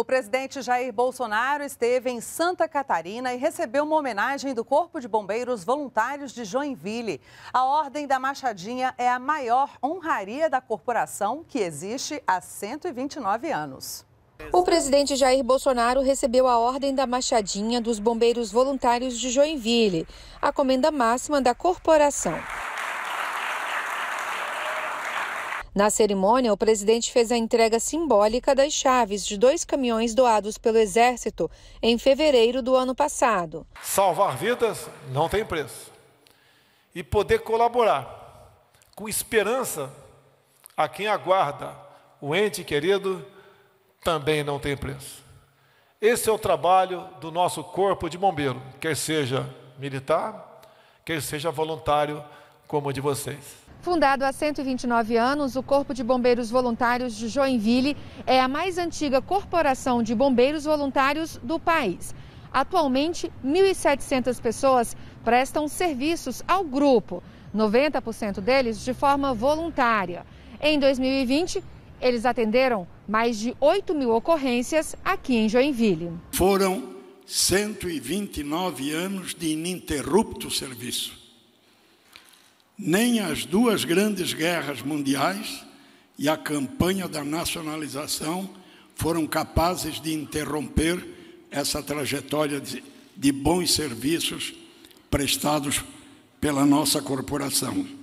O presidente Jair Bolsonaro esteve em Santa Catarina e recebeu uma homenagem do Corpo de Bombeiros Voluntários de Joinville. A Ordem da Machadinha é a maior honraria da corporação, que existe há 129 anos. O presidente Jair Bolsonaro recebeu a Ordem da Machadinha dos Bombeiros Voluntários de Joinville, a comenda máxima da corporação. Na cerimônia, o presidente fez a entrega simbólica das chaves de dois caminhões doados pelo Exército em fevereiro do ano passado. Salvar vidas não tem preço. E poder colaborar com esperança a quem aguarda o ente querido também não tem preço. Esse é o trabalho do nosso corpo de bombeiro, quer seja militar, quer seja voluntário como o de vocês. Fundado há 129 anos, o Corpo de Bombeiros Voluntários de Joinville é a mais antiga corporação de bombeiros voluntários do país. Atualmente, 1.700 pessoas prestam serviços ao grupo, 90% deles de forma voluntária. Em 2020, eles atenderam mais de 8 mil ocorrências aqui em Joinville. Foram 129 anos de ininterrupto serviço nem as duas grandes guerras mundiais e a campanha da nacionalização foram capazes de interromper essa trajetória de, de bons serviços prestados pela nossa corporação.